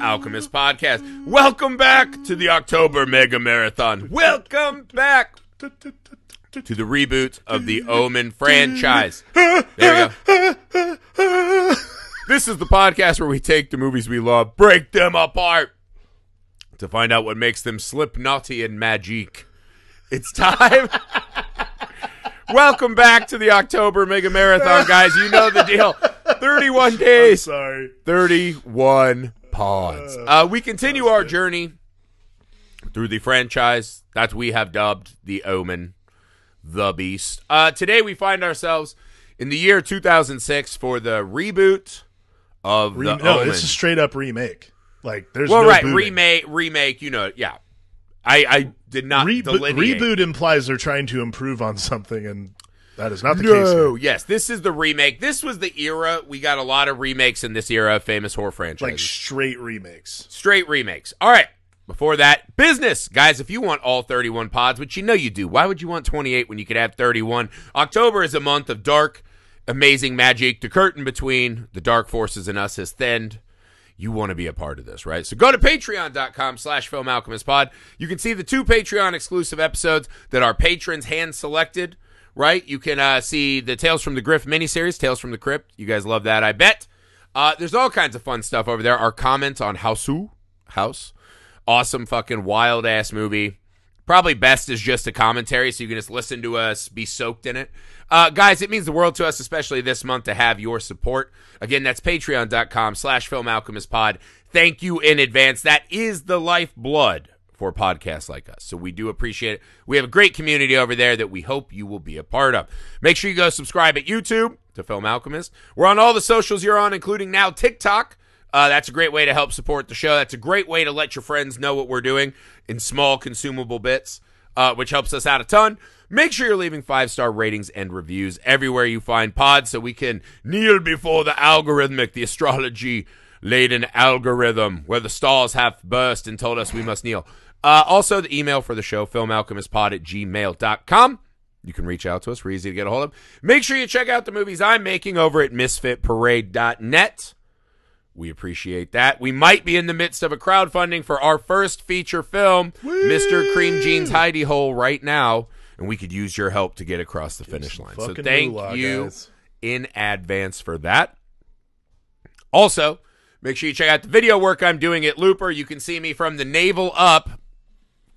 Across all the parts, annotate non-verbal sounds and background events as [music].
Alchemist Podcast. Welcome back to the October Mega Marathon. Welcome back to the reboot of the Omen franchise. There we go. This is the podcast where we take the movies we love, break them apart to find out what makes them slip naughty and magique. It's time. [laughs] Welcome back to the October Mega Marathon, guys. You know the deal. [laughs] 31 days. I'm sorry. 31 uh, uh, we continue our journey through the franchise that we have dubbed the Omen, the Beast. Uh, today we find ourselves in the year 2006 for the reboot of Re- the no, Omen. it's a straight up remake. Like there's well, no right, booting. remake, remake. You know, yeah. I I did not Rebo- delineate. Reboot implies they're trying to improve on something, and that is not the no. case. No, yes, this is the remake. This was the era. We got a lot of remakes in this era of famous horror franchises. Like straight remakes. Straight remakes. All right. Before that, business. Guys, if you want all 31 pods, which you know you do, why would you want 28 when you could have 31? October is a month of dark, amazing magic. The curtain between the dark forces and us has thinned you want to be a part of this, right? So go to patreon.com slash film alchemist pod. You can see the two Patreon exclusive episodes that our patrons hand selected right? You can uh, see the Tales from the Griff miniseries, Tales from the Crypt. You guys love that, I bet. Uh, there's all kinds of fun stuff over there. Our comments on Houseu, House, awesome fucking wild ass movie. Probably best is just a commentary, so you can just listen to us be soaked in it. Uh, guys, it means the world to us, especially this month, to have your support. Again, that's patreon.com slash filmalchemistpod. Thank you in advance. That is the lifeblood for podcasts like us. So we do appreciate it. We have a great community over there that we hope you will be a part of. Make sure you go subscribe at YouTube to Film Alchemist. We're on all the socials you're on, including now TikTok. Uh, that's a great way to help support the show. That's a great way to let your friends know what we're doing in small, consumable bits, uh, which helps us out a ton. Make sure you're leaving five star ratings and reviews everywhere you find pods so we can kneel before the algorithmic, the astrology laden algorithm where the stars have burst and told us we must kneel. Uh, also, the email for the show, filmalchemistpod at gmail.com. You can reach out to us. We're easy to get a hold of. Make sure you check out the movies I'm making over at misfitparade.net. We appreciate that. We might be in the midst of a crowdfunding for our first feature film, Whee! Mr. Cream Jeans Hidey Hole, right now, and we could use your help to get across the finish line. So thank you guys. in advance for that. Also, make sure you check out the video work I'm doing at Looper. You can see me from the navel up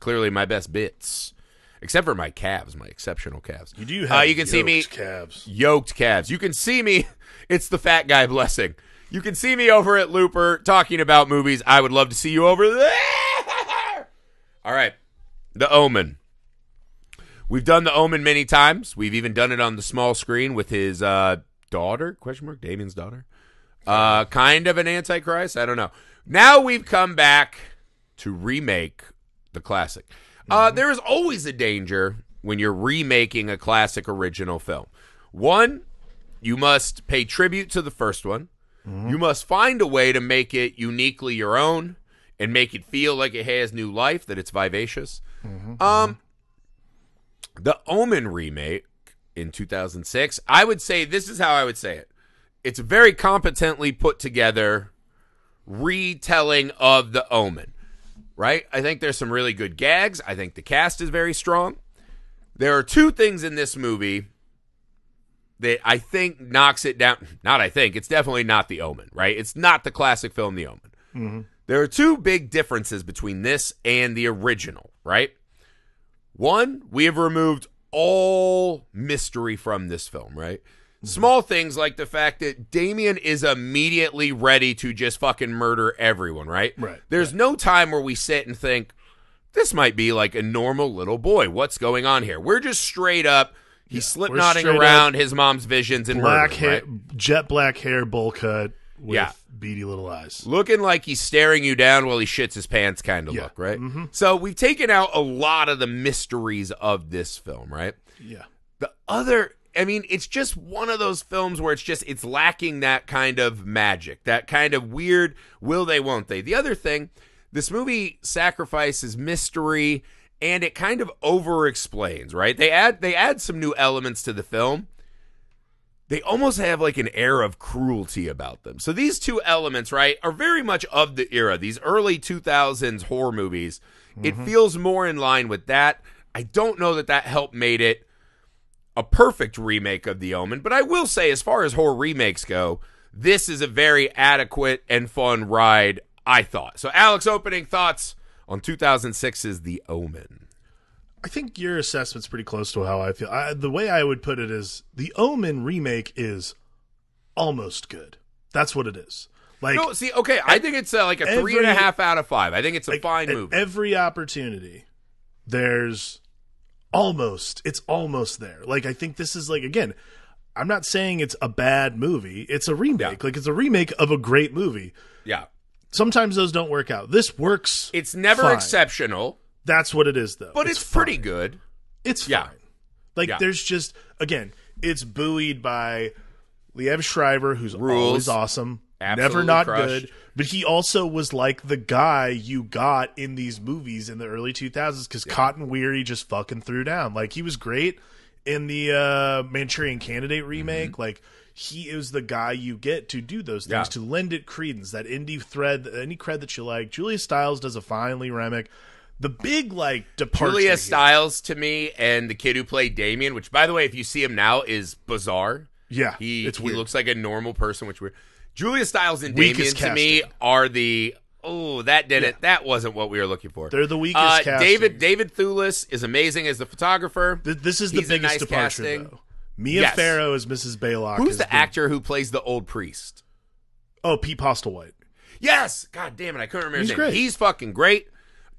clearly my best bits, except for my calves, my exceptional calves. You do uh, have. Uh, you can see me calves, yoked calves. You can see me. [laughs] It's the fat guy blessing. You can see me over at Looper talking about movies. I would love to see you over there. [laughs] All right, The Omen. We've done The Omen many times. We've even done it on the small screen with his uh, daughter? Question mark. Damien's daughter. Uh, kind of an antichrist. I don't know. Now we've come back to remake the classic. Uh, mm-hmm. there is always a danger when you're remaking a classic original film. One, you must pay tribute to the first one. Mm-hmm. You must find a way to make it uniquely your own and make it feel like it has new life, that it's vivacious. Mm-hmm. Um, the Omen remake in 2006, I would say this is how I would say it. It's very competently put together retelling of the Omen right? I think there's some really good gags. I think the cast is very strong. There are two things in this movie that I think knocks it down. [laughs] Not I think, it's definitely not The Omen, right? It's not the classic film The Omen. Mm-hmm. There are two big differences between this and the original, right? One, we have removed all mystery from this film, right? Small things like the fact that Damien is immediately ready to just fucking murder everyone, right? Right. There's right. no time where we sit and think, this might be like a normal little boy. What's going on here? We're just straight up. He's yeah, slipknotting around his mom's visions and black hair, right? jet black hair, bowl cut, with yeah. beady little eyes, looking like he's staring you down while he shits his pants, kind of yeah. look, right? Mm-hmm. So we've taken out a lot of the mysteries of this film, right? Yeah. The other I mean, it's just one of those films where it's just it's lacking that kind of magic, that kind of weird will they won't they. The other thing, this movie sacrifices mystery and it kind of over explains, right? They add they add some new elements to the film. They almost have like an air of cruelty about them. So these two elements, right, are very much of the era. These early 2000s horror movies. Mm-hmm. It feels more in line with that. I don't know that that helped made it a perfect remake of The Omen, but I will say, as far as horror remakes go, this is a very adequate and fun ride, I thought. So, Alex, opening thoughts on 2006's The Omen. I think your assessment's pretty close to how I feel. I, the way I would put it is The Omen remake is almost good. That's what it is. Like, no, see, okay, I think it's uh, like a every, three and a half out of five. I think it's a like, fine movie. Every opportunity, there's almost it's almost there. Like I think this is like again, I'm not saying it's a bad movie. It's a remake. Yeah. Like it's a remake of a great movie. Yeah. Sometimes those don't work out. This works. It's never fine. exceptional. That's what it is though. But it's, it's pretty good. It's yeah. fine. Like yeah. there's just again, it's buoyed by Liev Schreiber, who's Rules. always awesome. Absolutely never not crushed. good. But he also was like the guy you got in these movies in the early 2000s because yeah. Cotton Weary just fucking threw down. Like he was great in the uh, Manchurian Candidate remake. Mm-hmm. Like he is the guy you get to do those things yeah. to lend it credence. That indie thread, any cred that you like. Julia Stiles does a finely Remick. The big like departure. Julia here. Stiles to me and the kid who played Damien, which by the way, if you see him now, is bizarre. Yeah, he it's he looks like a normal person, which we're. Julia Stiles and Damien to me are the oh that did it. That wasn't what we were looking for. They're the weakest Uh, casting. David David Thewlis is amazing as the photographer. Th- this is the He's biggest nice departure casting. though. Mia Yes. Farrow is Mrs. Baylock. Who's the actor who plays the old priest? Oh, Pete Postlewhite. Yes. God damn it, I couldn't remember He's his name. great. He's fucking great.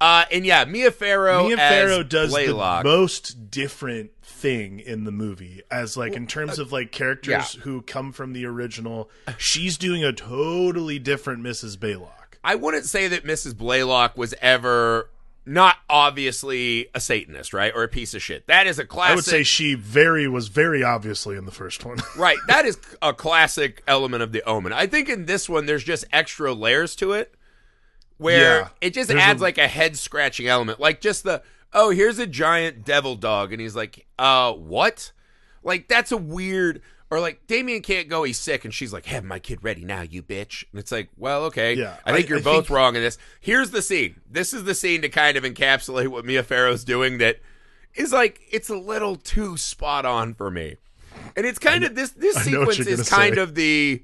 Uh, and yeah, Mia Farrow. Mia Farrow does Blaylock. the most different thing in the movie, as like in terms uh, of like characters yeah. who come from the original. She's doing a totally different Mrs. Blaylock. I wouldn't say that Mrs. Blaylock was ever not obviously a Satanist, right, or a piece of shit. That is a classic. I would say she very was very obviously in the first one. [laughs] right, that is a classic element of the Omen. I think in this one, there's just extra layers to it where yeah. it just There's adds a... like a head scratching element, like just the oh here's a giant devil dog, and he's like, uh, what? Like that's a weird. Or like Damien can't go, he's sick, and she's like, "Have my kid ready now, you bitch." And it's like, well, okay, yeah, I think I, you're I both think... wrong in this. Here's the scene. This is the scene to kind of encapsulate what Mia Farrow's doing. That is like it's a little too spot on for me. And it's kind I, of this this [laughs] sequence is kind say. of the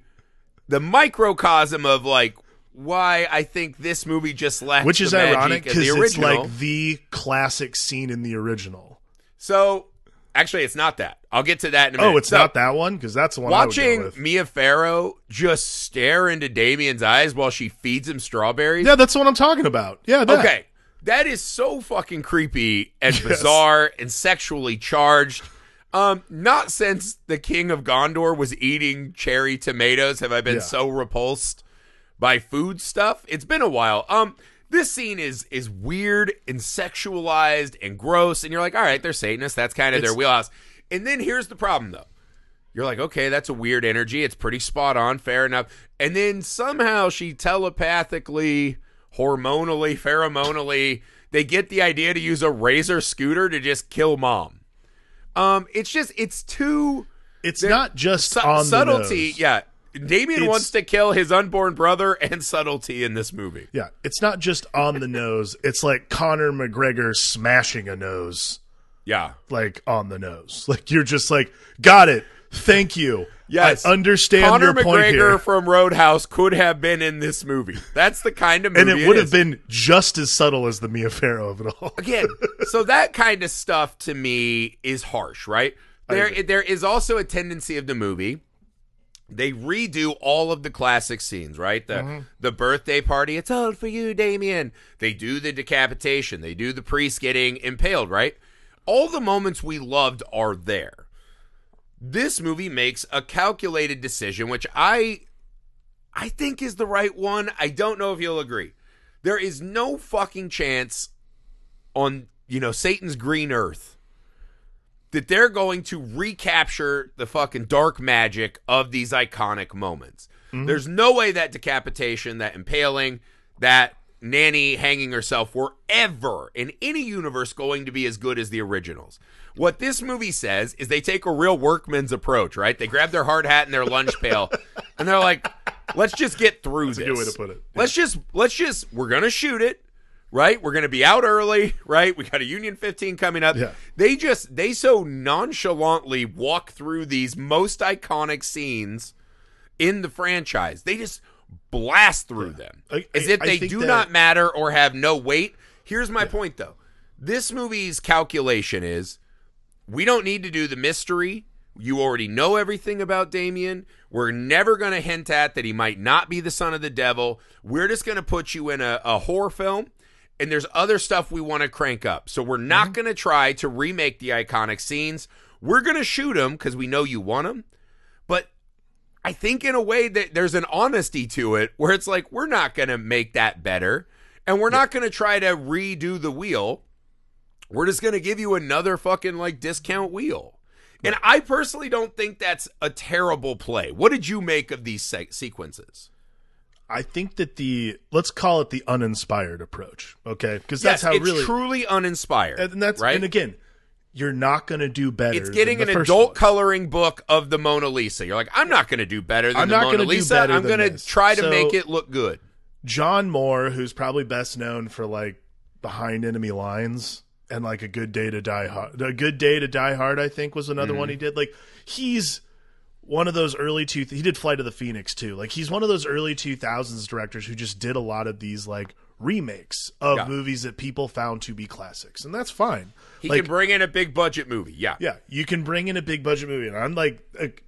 the microcosm of like why I think this movie just left? which is ironic because it's like the classic scene in the original. So actually, it's not that. I'll get to that. in a oh, minute. Oh, it's so, not that one because that's the one. Watching Mia Farrow just stare into Damien's eyes while she feeds him strawberries. Yeah, that's what I'm talking about. Yeah. That. Okay, that is so fucking creepy and yes. bizarre and sexually charged. Um, not since the King of Gondor was eating cherry tomatoes have I been yeah. so repulsed by food stuff. It's been a while. Um, this scene is is weird and sexualized and gross, and you're like, all right, they're Satanists. That's kind of their wheelhouse. And then here's the problem, though. You're like, okay, that's a weird energy. It's pretty spot on. Fair enough. And then somehow she telepathically, hormonally, pheromonally, they get the idea to use a razor scooter to just kill mom. Um, it's just, it's too. It's not just su- subtlety. Yeah, Damien wants to kill his unborn brother and subtlety in this movie. Yeah, it's not just on the nose. It's like Conor McGregor smashing a nose. Yeah. Like on the nose. Like you're just like, got it. Thank you. Yes. I understand your McGregor point here. from Roadhouse could have been in this movie. That's the kind of movie. and it would have been just as subtle as the Mia Farrow of it all. Again, so that kind of stuff to me is harsh, right? There there is also a tendency of the movie they redo all of the classic scenes, right? The mm-hmm. the birthday party, it's all for you, Damien. They do the decapitation, they do the priest getting impaled, right? All the moments we loved are there. This movie makes a calculated decision, which I I think is the right one. I don't know if you'll agree. There is no fucking chance on, you know, Satan's green earth that they're going to recapture the fucking dark magic of these iconic moments. Mm-hmm. There's no way that decapitation, that impaling, that nanny hanging herself were ever in any universe going to be as good as the originals. What this movie says is they take a real workman's approach, right? They grab their hard hat and their lunch pail and they're like, let's just get through That's this. A good way to put it. Let's just let's just we're gonna shoot it right? We're going to be out early, right? We got a Union 15 coming up. Yeah. They just they so nonchalantly walk through these most iconic scenes in the franchise. They just blast through yeah. them I, as if I, I they do that... not matter or have no weight. Here's my yeah. point though. This movie's calculation is we don't need to do the mystery. You already know everything about Damien. We're never going to hint at that he might not be the son of the devil. We're just going to put you in a, a horror film and there's other stuff we want to crank up. So we're not mm-hmm. going to try to remake the iconic scenes. We're going to shoot them because we know you want them. But I think in a way that there's an honesty to it where it's like we're not going to make that better and we're yeah. not going to try to redo the wheel. We're just going to give you another fucking like discount wheel. And I personally don't think that's a terrible play. What did you make of these se- sequences? I think that the let's call it the uninspired approach, okay? Because that's yes, how it's really truly uninspired, and that's right. And again, you're not going to do better. It's getting an adult one. coloring book of the Mona Lisa. You're like, I'm not going to do better than I'm the not Mona gonna Lisa. Do I'm going to try to so, make it look good. John Moore, who's probably best known for like behind enemy lines and like a good day to die hard. A good day to die hard, I think, was another mm. one mm-hmm. he did. Like he's one of those early two. He did Flight of the Phoenix too. Like he's one of those early two thousands directors who just did a lot of these like remakes of yeah. movies that people found to be classics, and that's fine. He like, can bring in a big budget movie. Yeah, yeah, you can bring in a big budget movie, and I'm like. like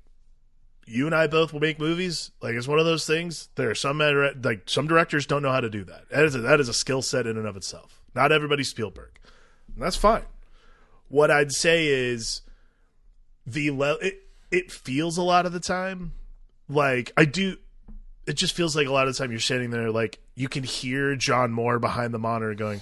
you and I both will make movies. Like it's one of those things. There are some like some directors don't know how to do that. That is a, that is a skill set in and of itself. Not everybody's Spielberg. And that's fine. What I'd say is the le- it, it feels a lot of the time like I do it just feels like a lot of the time you're standing there like you can hear John Moore behind the monitor going,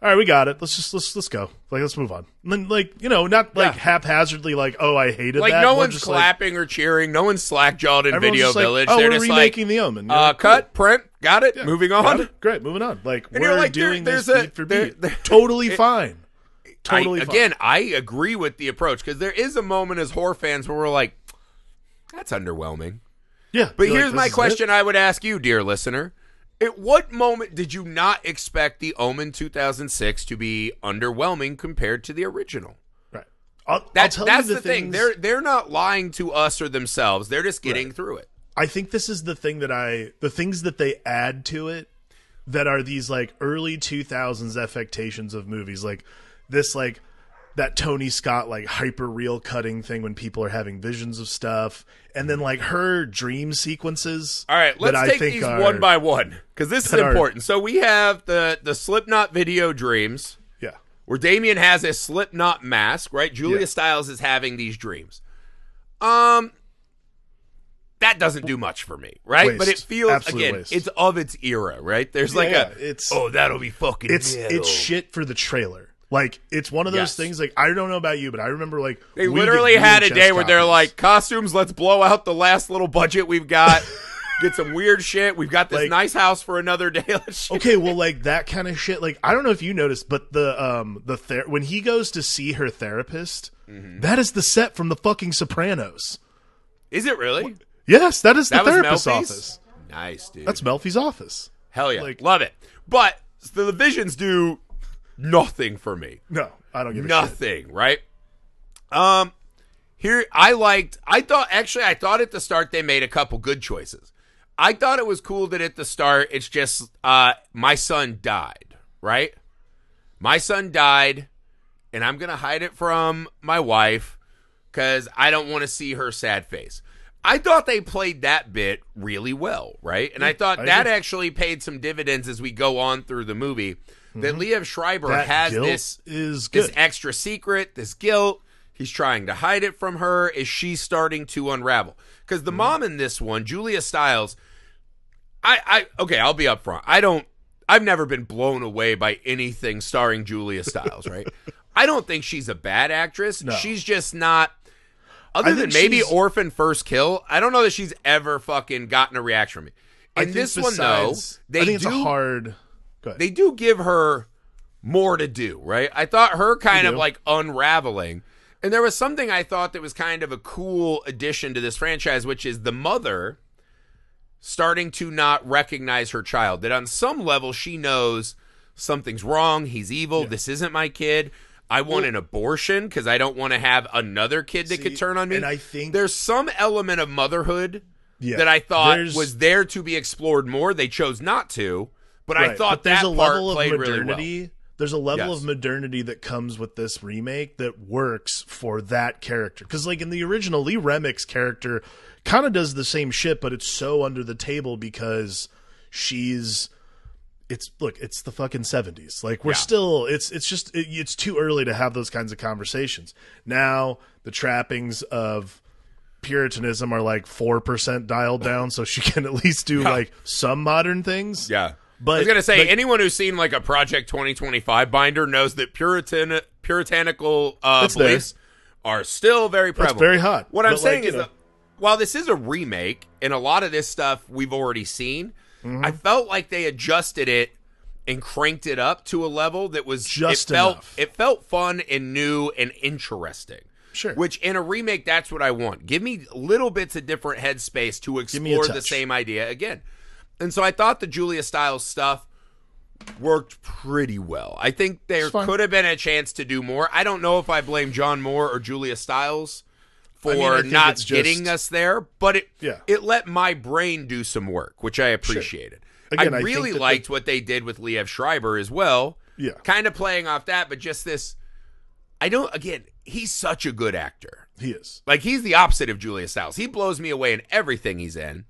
All right, we got it. Let's just let's let's go. Like let's move on. And then like, you know, not like yeah. haphazardly like, oh I hated like, that. No one's clapping like, or cheering, no one's slack jawed in video village. Like, oh, They're we're remaking like, the omen. uh like, cool. cut, print, got it, yeah, moving on. It, great, moving on. Like and we're like, doing there, this beat for beat. There, totally [laughs] it, fine totally I, again, I agree with the approach because there is a moment as horror fans where we're like, that's underwhelming. Yeah. But here's like, my question: it? I would ask you, dear listener, at what moment did you not expect the Omen 2006 to be underwhelming compared to the original? Right. I'll, that's I'll that's the, the thing. They're they're not lying to us or themselves. They're just getting right. through it. I think this is the thing that I the things that they add to it that are these like early 2000s affectations of movies like this like that Tony Scott like hyper real cutting thing when people are having visions of stuff, and then like her dream sequences. All right, let's take these are, one by one because this is important. Are, so we have the the Slipknot video dreams. Yeah, where Damien has a Slipknot mask, right? Julia yeah. Stiles is having these dreams. Um, that doesn't do much for me, right? Waste. But it feels Absolute again, waste. it's of its era, right? There's like yeah, a it's oh that'll be fucking. It's metal. it's shit for the trailer like it's one of those yes. things. Like I don't know about you, but I remember like they literally had a day where they're like costumes. Let's blow out the last little budget we've got. [laughs] get some weird shit. We've got this like, nice house for another day. [laughs] okay, well, like that kind of shit. Like I don't know if you noticed, but the um the ther- when he goes to see her therapist, mm-hmm. that is the set from the fucking Sopranos. Is it really? What? Yes, that is that the therapist's Melfi's? office. Nice, dude. That's Melfi's office. Hell yeah, like, love it. But so the visions do nothing for me. No, I don't give nothing. Right? Um, here I liked. I thought actually, I thought at the start they made a couple good choices. I thought it was cool that at the start it's just uh, my son died. Right? My son died, and I'm gonna hide it from my wife because I don't want to see her sad face. I thought they played that bit really well, right? And yeah, I thought I that actually paid some dividends as we go on through the movie mm-hmm. that Liev Schreiber that has this is good. this extra secret, this guilt. He's trying to hide it from her. Is she starting to unravel? Because the mm-hmm. mom in this one, Julia Stiles, I, I okay, I'll be upfront. I don't. I've never been blown away by anything starring Julia Stiles. Right? [laughs] I don't think she's a bad actress. No. She's just not other than maybe Orphan First Kill, I don't know that she's ever fucking gotten a reaction from me. In this besides, one though, they I think do, it's a hard they do give her more to do, right? I thought her kind of like unraveling. And there was something I thought that was kind of a cool addition to this franchise, which is the mother starting to not recognize her child. That on some level, she knows something's wrong. He's evil. Yeah. This isn't my kid. I want well, an abortion because I don't want to have another kid that see, could turn on me. And I think there's some element of motherhood yeah, that I thought was there to be explored more. They chose not to. But right. I thought but that there's a level of modernity. Really well. There's a level yes. of modernity that comes with this remake that works for that character. Because like in the original, Lee Remick's character kind of does the same shit, but it's so under the table because she's it's look it's the fucking 70s like we're yeah. still it's it's just it, it's too early to have those kinds of conversations now the trappings of puritanism are like 4% dialed down so she can at least do yeah. like some modern things yeah but I was gonna say but, anyone who's seen like a Project 2025 binder knows that Puritan puritanical uh, beliefs there. are still very prevalent. It's very hot. What I'm saying is that while this is a remake and a lot of this stuff we've already seen, mm-hmm. I felt like they adjusted it and cranked it up to a level that was just it felt enough. it felt fun and new and interesting. Sure. Which in a remake, that's what I want. Give me little bits of different headspace to explore the same idea again. And so I thought the Julia Styles stuff worked pretty well. I think there could have been a chance to do more. I don't know if I blame John Moore or Julia Styles for I mean, I not just, getting us there, but it yeah. it let my brain do some work, which I appreciated. Sure. Again, I really I liked what they did with Liev Schreiber as well. Yeah. Kind of playing off that, but just this I don't again, he's such a good actor. He is. Like he's the opposite of Julia Styles. He blows me away in everything he's in.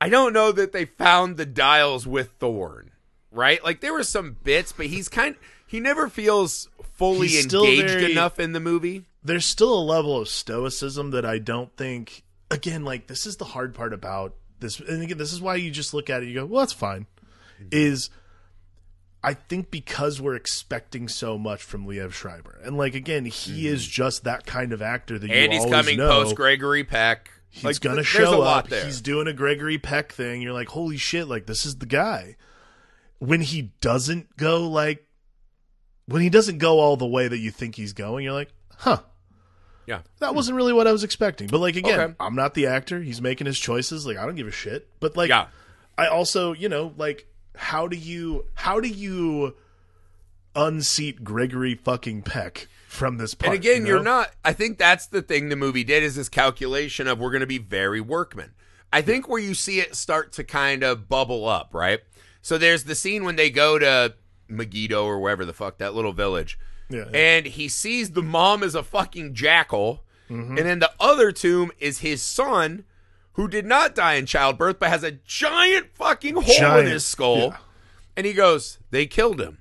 I don't know that they found the dials with Thorn, right? Like there were some bits, but he's kind he never feels fully engaged very, enough in the movie. There's still a level of stoicism that I don't think again, like this is the hard part about this and again, this is why you just look at it you go, Well, that's fine. Mm-hmm. Is I think because we're expecting so much from Liev Schreiber, and like again, he mm-hmm. is mm. just that kind of actor that and you he's coming post Gregory Peck. He's like, gonna th- show up. There. He's doing a Gregory Peck thing. You're like, holy shit! Like this is the guy. When he doesn't go like, when he doesn't go all the way that you think he's going, you're like, huh. Yeah, that hmm. wasn't really what I was expecting. But like again, okay. I'm not the actor. He's making his choices. Like I don't give a shit. But like, yeah. I also, you know, like, how do you, how do you unseat Gregory fucking Peck? from this part. And again, you know? you're not. I think that's the thing the movie did is this calculation of we're going to be very workman. I think where you see it start to kind of bubble up, right? So there's the scene when they go to Megiddo or wherever the fuck that little village, yeah, yeah. and he sees the mom as a fucking jackal, mm-hmm. and then the other tomb is his son, who did not die in childbirth but has a giant fucking hole giant. in his skull, yeah. and he goes, "They killed him."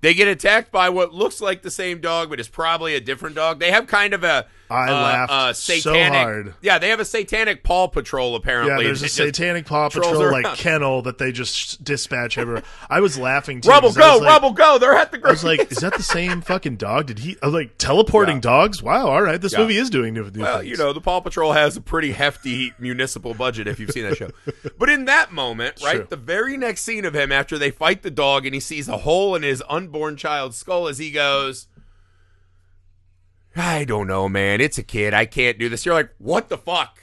They get attacked by what looks like the same dog, but is probably a different dog. They have kind of a I uh, laughed uh, satanic, so hard. Yeah, they have a satanic Paw Patrol apparently. Yeah, there's a satanic Paw Patrol around. like kennel that they just dispatch everywhere. I was laughing. Too, Rubble go, like, Rubble go. They're at the. Grocery I was like, is that the same [laughs] fucking dog? Did he uh, like teleporting yeah. dogs? Wow, all right, this yeah. movie is doing new, new well, things. You know, the Paw Patrol has a pretty hefty municipal budget if you've seen that show. [laughs] but in that moment, right, True. the very next scene of him after they fight the dog and he sees a hole in his unborn child's skull as he goes. I don't know, man. It's a kid. I can't do this. You're like, what the fuck?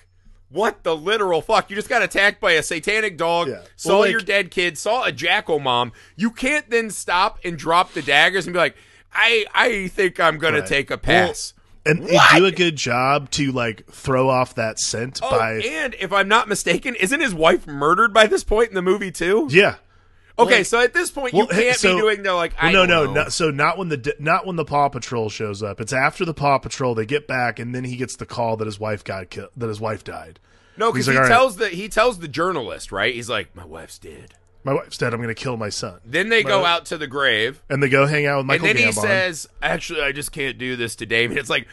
What the literal fuck? You just got attacked by a satanic dog, yeah. saw like, your dead kid, saw a jackal mom. You can't then stop and drop the daggers and be like, I I think I'm gonna right. take a pass. Well, and do a good job to like throw off that scent oh, by and if i'm not mistaken isn't his wife murdered by this point in the movie too yeah Okay, like, so at this point, well, you can't so, be doing the like. Well, no, no, no, So not when the not when the Paw Patrol shows up. It's after the Paw Patrol. They get back, and then he gets the call that his wife got killed. That his wife died. No, because like, he tells right. the he tells the journalist right. He's like, my wife's dead. My wife's dead. I'm going to kill my son. Then they my go wife. out to the grave and they go hang out with Michael. And then Gambon. he says, "Actually, I just can't do this today." Damien." it's like,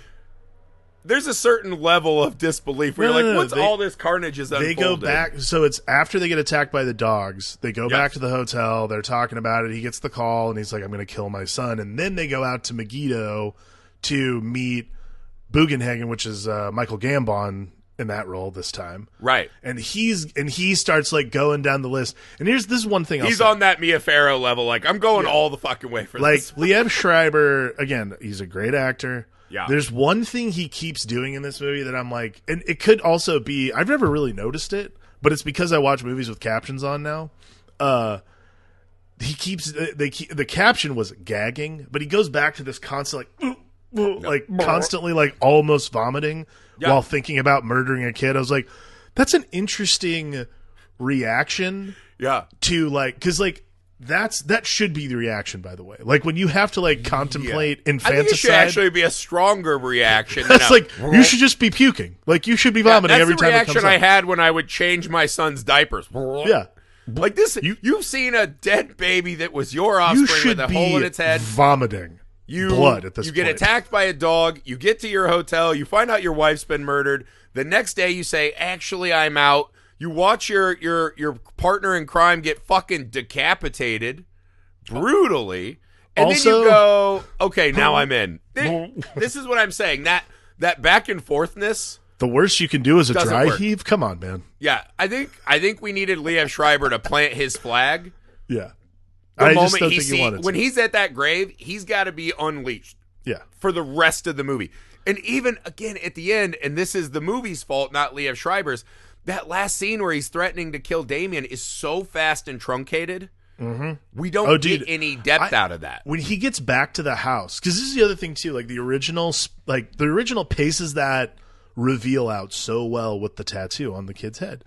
there's a certain level of disbelief where no, you're like, no, what's they, all this carnage is unfolding? They go back. So it's after they get attacked by the dogs. They go yep. back to the hotel. They're talking about it. He gets the call and he's like, I'm going to kill my son. And then they go out to Megiddo to meet Bugenhagen, which is uh, Michael Gambon in that role this time. Right. And he's and he starts like going down the list. And here's this one thing He's on that Mia Farrow level like I'm going yeah. all the fucking way for like, this. Like [laughs] Liev Schreiber again, he's a great actor. Yeah. There's one thing he keeps doing in this movie that I'm like, and it could also be, I've never really noticed it, but it's because I watch movies with captions on now. Uh, he keeps they keep, the caption was gagging, but he goes back to this constant like like no. constantly like almost vomiting yeah. while thinking about murdering a kid. I was like, that's an interesting reaction. Yeah. To like, because like that's that should be the reaction by the way like when you have to like contemplate yeah. infanticide I think it should actually be a stronger reaction [laughs] that's like you should just be puking like you should be vomiting yeah, every time reaction i had when i would change my son's diapers [laughs] yeah like this you, you've seen a dead baby that was your offspring you with a hole in its head vomiting you blood at this you point. get attacked by a dog you get to your hotel you find out your wife's been murdered the next day you say actually i'm out you watch your your your partner in crime get fucking decapitated brutally, and also, then you go, "Okay, now I'm in." [laughs] this is what I'm saying. That that back and forthness. The worst you can do is a dry work. heave. Come on, man. Yeah, I think I think we needed Liam Schreiber to plant his flag. Yeah, the I moment he, see, he when he's at that grave, he's got to be unleashed. Yeah, for the rest of the movie, and even again at the end, and this is the movie's fault, not Liev Schreiber's that last scene where he's threatening to kill Damien is so fast and truncated. Mm-hmm. We don't oh, get dude, any depth I, out of that. When he gets back to the house, because this is the other thing too. Like the original, like the original paces that reveal out so well with the tattoo on the kid's head.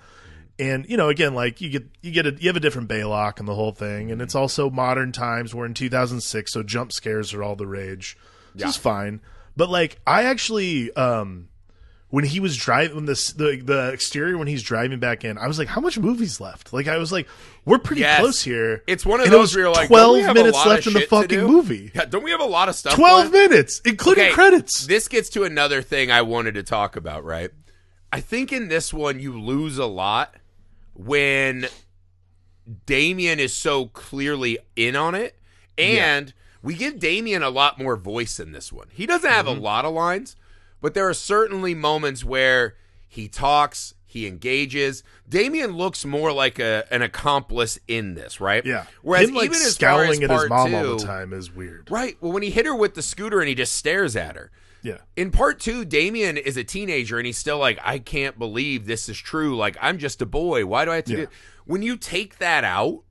And you know, again, like you get you get a you have a different Baylock and the whole thing, and it's mm-hmm. also modern times. We're in 2006, so jump scares are all the rage. Which yeah. is fine. But like, I actually, um, when he was driving when this the the exterior when he's driving back in, I was like, how much movies left? Like I was like, we're pretty yes. close here. It's one of and those where you're like, twelve minutes left in the fucking movie. Yeah, don't we have a lot of stuff? Twelve left? minutes, including okay, credits. This gets to another thing I wanted to talk about. Right, I think in this one you lose a lot when Damien is so clearly in on it, and yeah. we give Damien a lot more voice in this one. He doesn't have mm-hmm. a lot of lines but there are certainly moments where he talks, he engages. Damien looks more like a an accomplice in this, right? Yeah. Whereas Him, like, even as scowling as at his mom two, all the time is weird. Right. Well, when he hit her with the scooter and he just stares at her. Yeah. In part two, Damien is a teenager and he's still like, I can't believe this is true. Like, I'm just a boy. Why do I have to yeah. do when you take that out?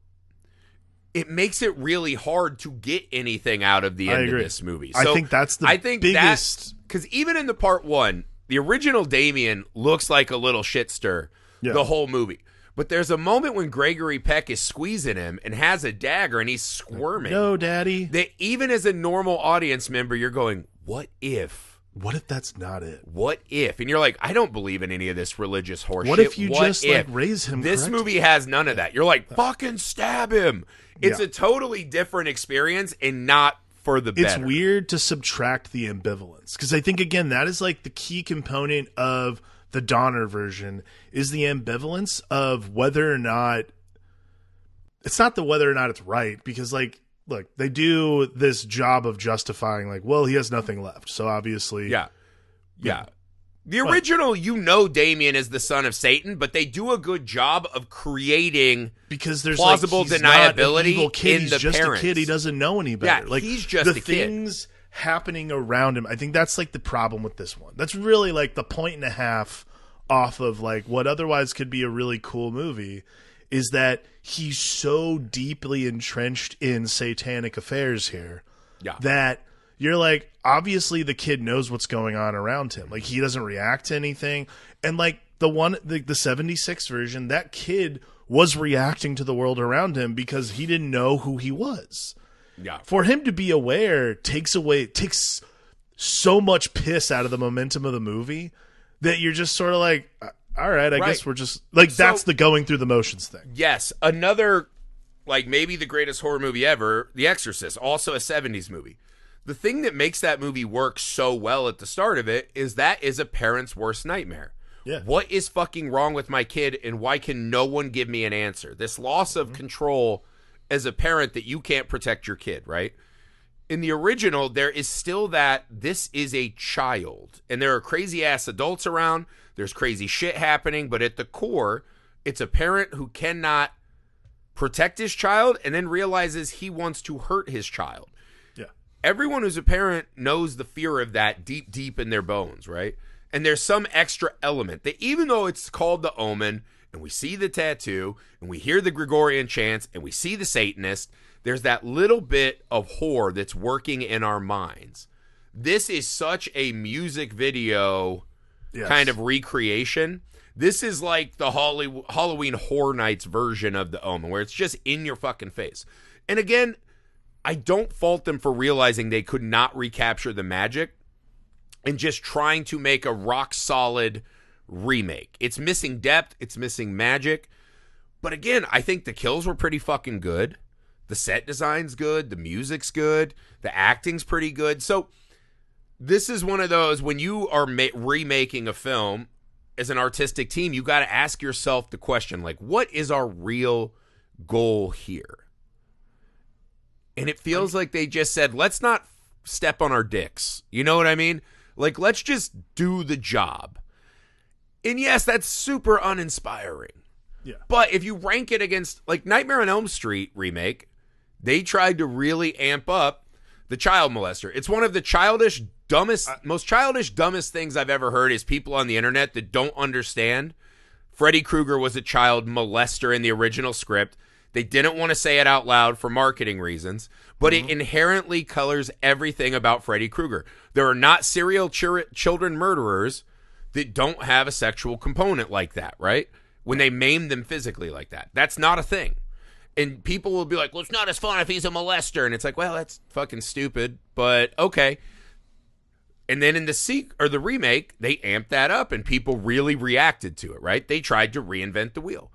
It makes it really hard to get anything out of the end of this movie. So I think that's the I think biggest because even in the part one, the original Damien looks like a little shitster yeah. the whole movie. But there's a moment when Gregory Peck is squeezing him and has a dagger and he's squirming. No, daddy. That even as a normal audience member, you're going, what if? What if that's not it? What if? And you're like, I don't believe in any of this religious horseshit. What if you what just if? like raise him? This movie has none of that. You're like, fucking stab him. It's yeah. a totally different experience and not for the better. It's weird to subtract the ambivalence because I think again that is like the key component of the Donner version is the ambivalence of whether or not it's not the whether or not it's right because like look they do this job of justifying like well he has nothing left so obviously yeah yeah the original, but, you know, Damien is the son of Satan, but they do a good job of creating because there's plausible like deniability not kid. in he's the just parents. a kid. He doesn't know any better. Yeah, like he's just the things kid. happening around him. I think that's like the problem with this one. That's really like the point and a half off of like what otherwise could be a really cool movie is that he's so deeply entrenched in satanic affairs here yeah. that you're like obviously the kid knows what's going on around him like he doesn't react to anything and like the one the, the 76 version that kid was reacting to the world around him because he didn't know who he was yeah for him to be aware takes away takes so much piss out of the momentum of the movie that you're just sort of like uh, all right i right. guess we're just like so, that's the going through the motions thing yes another like maybe the greatest horror movie ever the exorcist also a 70s movie the thing that makes that movie work so well at the start of it is that is a parent's worst nightmare. Yeah. What is fucking wrong with my kid and why can no one give me an answer? This loss of mm-hmm. control as a parent that you can't protect your kid, right? In the original, there is still that this is a child and there are crazy ass adults around. There's crazy shit happening, but at the core, it's a parent who cannot protect his child and then realizes he wants to hurt his child everyone who's a parent knows the fear of that deep, deep in their bones, right? And there's some extra element that even though it's called the omen, and we see the tattoo, and we hear the Gregorian chants, and we see the Satanist, there's that little bit of horror that's working in our minds. This is such a music video yes. kind of recreation. This is like the Halloween Horror Nights version of the Omen, where it's just in your fucking face. And again, I don't fault them for realizing they could not recapture the magic and just trying to make a rock solid remake. It's missing depth, it's missing magic. But again, I think the kills were pretty fucking good. The set design's good, the music's good, the acting's pretty good. So this is one of those when you are ma- remaking a film as an artistic team, you got to ask yourself the question like what is our real goal here? And it feels like they just said, let's not step on our dicks. You know what I mean? Like, let's just do the job. And yes, that's super uninspiring. Yeah. But if you rank it against, like, Nightmare on Elm Street remake, they tried to really amp up the child molester. It's one of the childish, dumbest, most childish, dumbest things I've ever heard is people on the internet that don't understand. Freddy Krueger was a child molester in the original script. They didn't want to say it out loud for marketing reasons, but mm-hmm. it inherently colors everything about Freddy Krueger. There are not serial ch- children murderers that don't have a sexual component like that, right? When they maim them physically like that. That's not a thing. And people will be like, well, it's not as fun if he's a molester. And it's like, well, that's fucking stupid, but okay. And then in the seek or the remake, they amped that up and people really reacted to it, right? They tried to reinvent the wheel.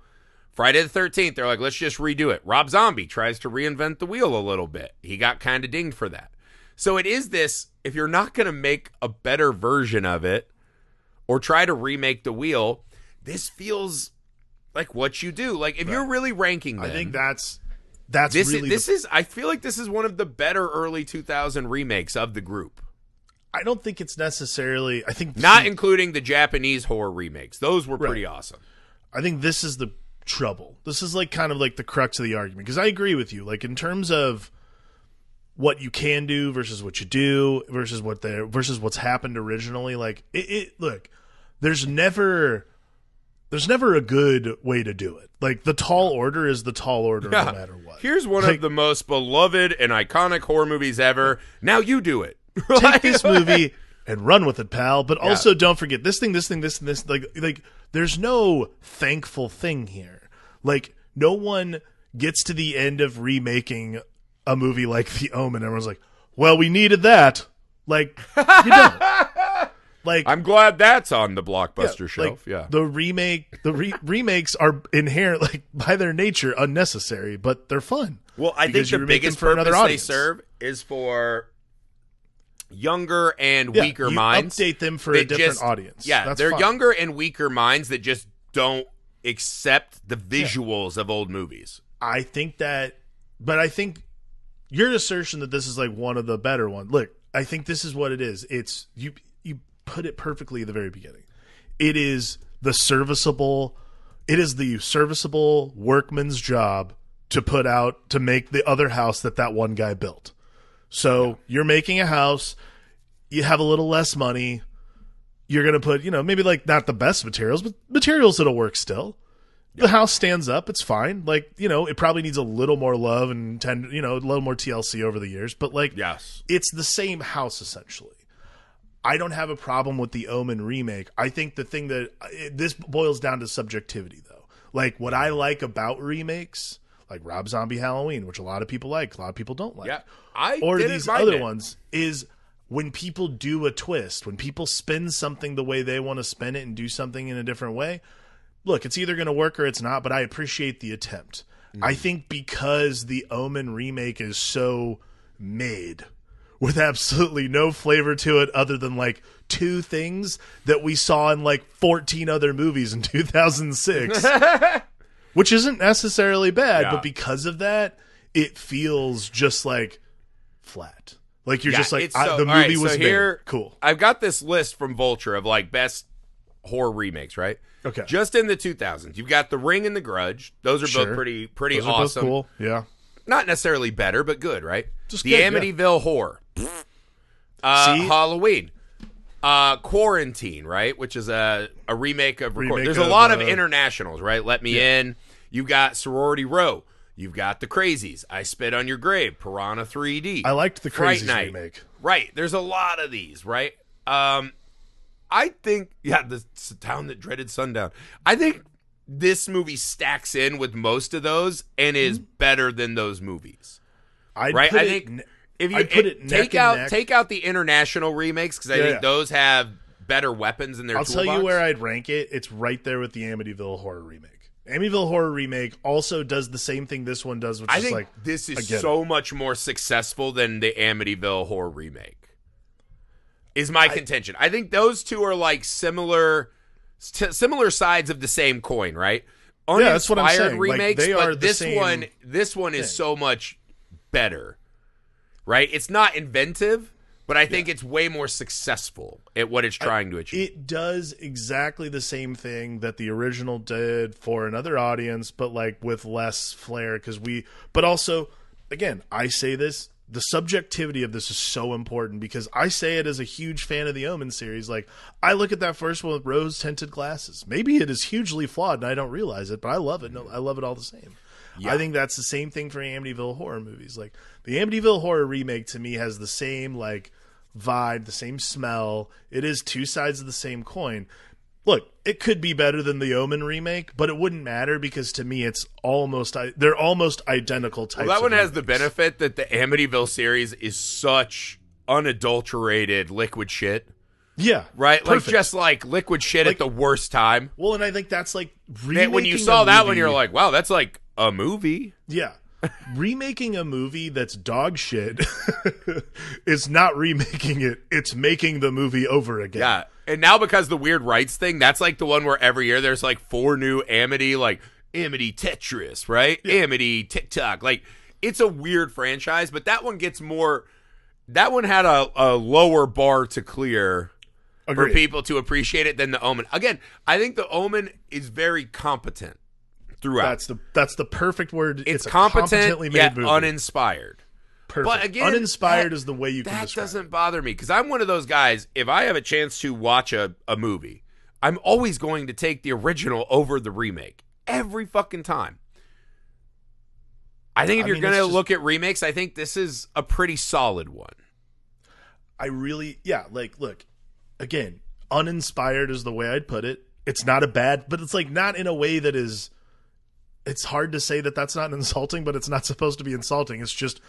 Friday the 13th, they're like, let's just redo it. Rob Zombie tries to reinvent the wheel a little bit. He got kind of dinged for that. So it is this if you're not going to make a better version of it or try to remake the wheel, this feels like what you do. Like if right. you're really ranking them, I think that's that's this really is, this the... is I feel like this is one of the better early 2000 remakes of the group. I don't think it's necessarily I think not including the Japanese horror remakes. Those were pretty awesome. I think this is the trouble. This is like kind of like the crux of the argument because I agree with you. Like in terms of what you can do versus what you do versus what the versus what's happened originally. Like it, it look, there's never there's never a good way to do it. Like the tall order is the tall order yeah. no matter what. Here's one like, of the most beloved and iconic horror movies ever. Now you do it. [laughs] take this movie and run with it, pal. But yeah. also don't forget this thing, this thing, this and this. Like like there's no thankful thing here. Like no one gets to the end of remaking a movie like The Omen and everyone's like, "Well, we needed that." Like [laughs] you don't. Like I'm glad that's on the blockbuster yeah, shelf. Like, yeah. The remake the re- [laughs] remakes are inherent like by their nature unnecessary, but they're fun. Well, I think the biggest purpose they serve is for younger and yeah, weaker minds. Update them for a different just, audience. Yeah, That's they're fine. younger and weaker minds that just don't accept the visuals yeah. of old movies. I think that, but I think your assertion that this is like one of the better ones. Look, I think this is what it is. It's you. You put it perfectly at the very beginning. It is the serviceable. It is the serviceable workman's job to put out to make the other house that that one guy built so yeah. you're making a house, you have a little less money, you're going to put, you know, maybe like not the best materials, but materials that'll work still. Yeah. The house stands up, it's fine. Like, you know, it probably needs a little more love and tend, you know, a little more TLC over the years, but like yes. it's the same house essentially. I don't have a problem with the Omen remake. I think the thing that it, this boils down to subjectivity though. Like what I like about remakes like Rob Zombie Halloween, which a lot of people like, a lot of people don't like. Yeah, I or these other it. ones is when people do a twist, when people spin something the way they want to spin it and do something in a different way. Look, it's either going to work or it's not, but I appreciate the attempt. mm I think because the Omen remake is so made with absolutely no flavor to it other than like two things that we saw in like 14 other movies in [laughs] 2006. [laughs] which isn't necessarily bad, yeah. but because of that, it feels just like flat. Like you're yeah, just like so, the movie right, was so here. Cool. I've got this list from Vulture of like best horror remakes, right? Okay. Just in the 2000s, you've got The Ring and The Grudge. Those are sure. both pretty pretty Those awesome. cool. Yeah. Not necessarily better, but good, right? Just the good, Amityville yeah. Horror. Uh, Halloween. Uh, Quarantine, right? Which is a, a remake of Remake There's a lot of uh, internationals, right? Let Me yeah. In. You got Sorority Row. You've got The Crazies. I Spit on Your Grave. Piranha 3D. I liked The Crazies Night. remake. Right. There's a lot of these, right? Um, I think, yeah, the town that dreaded sundown. I think this movie stacks in with most of those and is mm-hmm. better than those movies. I'd right? I think. It, if you it, take out neck. take out the international remakes because I yeah, think yeah. those have better weapons in their. I'll toolbox. tell you where I'd rank it. It's right there with the Amityville horror remake. Amityville horror remake also does the same thing this one does, which I is think like this is so much more successful than the Amityville horror remake. Is my I, contention. I think those two are like similar, t- similar sides of the same coin, right? Uninspired yeah, that's what I'm saying. Remakes, like, they are but this same one, this one is so much better right? It's not inventive, but I think yeah. it's way more successful at what it's trying I, to achieve. It does exactly the same thing that the original did for another audience, but like with less flair because we, but also, again, I say this. The subjectivity of this is so important because I say it as a huge fan of the Omen series. Like, I look at that first one with rose tinted glasses. Maybe it is hugely flawed and I don't realize it, but I love it. No, I love it all the same. Yeah. I think that's the same thing for Amityville horror movies. Like the Amityville horror remake to me has the same like vibe, the same smell. It is two sides of the same coin. Look, it could be better than the Omen remake, but it wouldn't matter because to me it's almost they're almost identical types. Well, that one has the benefit that the Amityville series is such unadulterated liquid shit. Yeah. Right? Perfect. Like just like liquid shit like, at the worst time. Well, and I think that's like when you saw that movie, one you're like, wow, that's like a movie. Yeah. remaking a movie that's dog shit [laughs] is not remaking it. It's making the movie over again. Yeah. And now because the weird rights thing, that's like the one where every year there's like four new Amity, like Amity Tetris, right? Yeah. Amity TikTok. Like it's a weird franchise, but that one gets more that one had a, a lower bar to clear Agreed. for people to appreciate it than the Omen. Again, I think the Omen is very competent throughout. That's the that's the perfect word. It's, it's competent made yet movie. uninspired. Perfect. But again, uninspired that, is the way you that doesn't it. bother me because I'm one of those guys. If I have a chance to watch a, a movie, I'm always going to take the original over the remake every fucking time. I think if I you're gonna look at remakes, I think this is a pretty solid one. I really, yeah, like look, again, uninspired is the way I'd put it. It's not a bad, but it's like not in a way that is it's hard to say that that's not [laughs] insulting, but it's not supposed to be insulting. It's just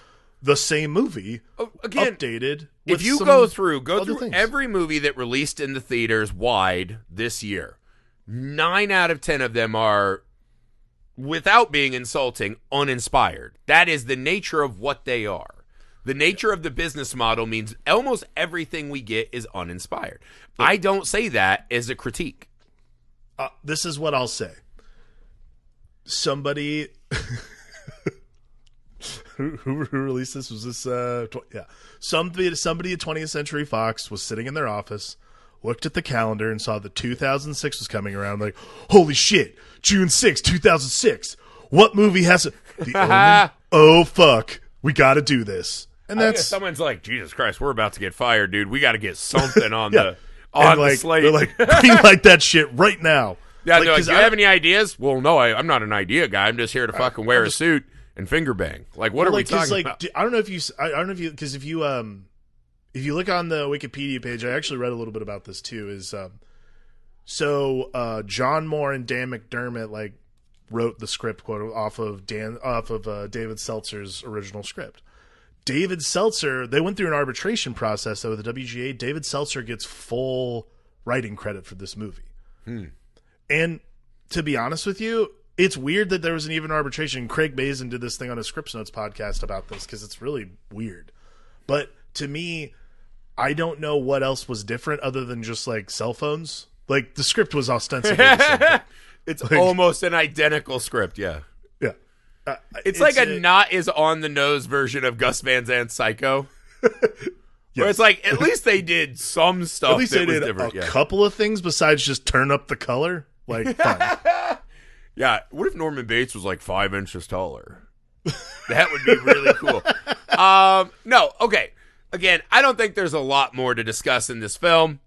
the same movie oh, again, updated. if you go through, go through things. every movie that released in the theaters wide this year. Nine out of ten of them are, without being insulting, uninspired. That is the nature of what they are. The nature of the business model means almost everything we get is uninspired. I don't say that as a critique. Uh, this is what I'll say somebody [laughs] who, who, released this was this uh tw- yeah somebody somebody at 20th Century Fox was sitting in their office, looked at the calendar and saw that 2006 was coming around. Like, holy shit, June 6, 2006. What movie has a- the [laughs] Omen? oh fuck, we got to do this. And that's someone's like, Jesus Christ, we're about to get fired, dude. We got to get something [laughs] on yeah. the on and like, the slate. They're like, like that shit right now. Yeah, like, like, do you I, have any ideas? Well, no, I, am not an idea guy. I'm just here to fucking wear just, a suit and finger bang. Like, what well, are like, we talking like, about? Do, I don't know if you, I, I don't know if you, because if you, um, if you look on the Wikipedia page, I actually read a little bit about this too. Is um, so uh, John Moore and Dan McDermott like wrote the script quote off of Dan off of uh, David Seltzer's original script. David Seltzer, they went through an arbitration process though with the WGA. David Seltzer gets full writing credit for this movie. Hmm. And to be honest with you, it's weird that there was an even arbitration. Craig Mazin did this thing on a Scripts Notes podcast about this because it's really weird. But to me, I don't know what else was different other than just like cell phones. Like the script was ostensibly [laughs] it's like, almost an identical script. Yeah, yeah. Uh, it's, it's, like a, a not is on the nose version of Gus Van Zant's Psycho. [laughs] Yes. Where it's like at least they did some stuff. At least they did a yeah. couple of things besides just turn up the color. Like, [laughs] yeah. What if Norman Bates was like five inches taller? that would be really cool. [laughs] Um, no, okay. Again, I don't think there's a lot more to discuss in this film.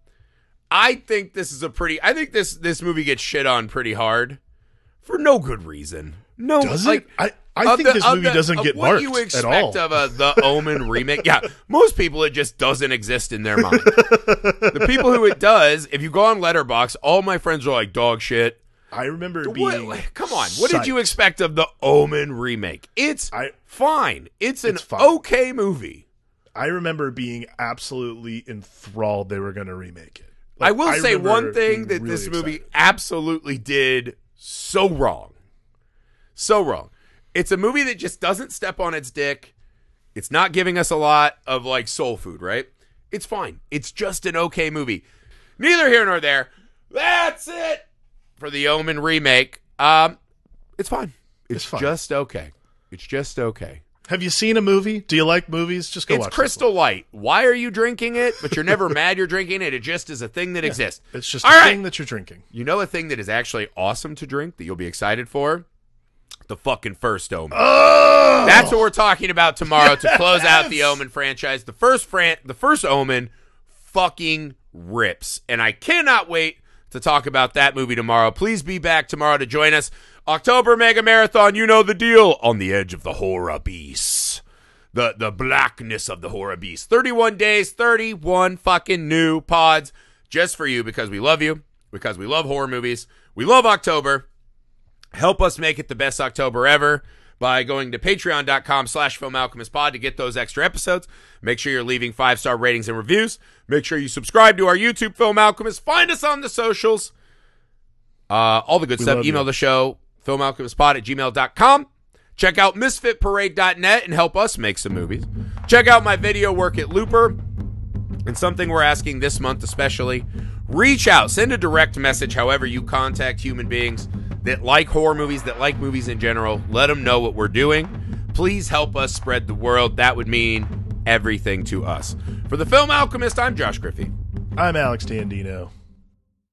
I think this is a pretty. I think this this movie gets shit on pretty hard for no good reason. No, Does like it? I think the, this movie the, doesn't get what marked you expect at all. Of a The Omen remake, yeah, [laughs] most people it just doesn't exist in their mind. the people who it does, if you go on Letterbox, all my friends are like dog shit. I remember being. What, come on, what did you expect of the Omen remake? It's I, fine. It's an it's fine. okay movie. I remember being absolutely enthralled they were going to remake it. Like, I will I say one thing that really this movie excited. absolutely did so wrong. So wrong. It's a movie that just doesn't step on its dick. It's not giving us a lot of like soul food, right? It's fine. It's just an okay movie. Neither here nor there. That's it for the Omen remake. Um, it's fine. It's, it's fine. just okay. It's just okay. Have you seen a movie? Do you like movies? Just go it's watch. It's Crystal Light. Why are you drinking it? But you're never [laughs] mad you're drinking it. It just is a thing that yeah, exists. It's just All a right. thing that you're drinking. You know a thing that is actually awesome to drink that you'll be excited for? the fucking first Omen. Oh! That's what we're talking about tomorrow yes! to close out the Omen franchise. The first fran- the first Omen fucking rips, and I cannot wait to talk about that movie tomorrow. Please be back tomorrow to join us. October Mega Marathon, you know the deal. On the edge of the horror abyss. The the blackness of the horror abyss. 31 days, 31 fucking new pods just for you because we love you, because we love horror movies. We love October. Help us make it the best October ever by going to patreon.com slash Pod to get those extra episodes. Make sure you're leaving five-star ratings and reviews. Make sure you subscribe to our YouTube, Film Alchemist. Find us on the socials. Uh, all the good we stuff. Email you. the show, filmalchemistpod at gmail.com. Check out misfitparade.net and help us make some movies. Check out my video work at Looper and something we're asking this month especially. Reach out, send a direct message however you contact human beings that like horror movies, that like movies in general. Let them know what we're doing. Please help us spread the world. That would mean everything to us. For the Film Alchemist, I'm Josh Griffey. I'm Alex Tandino.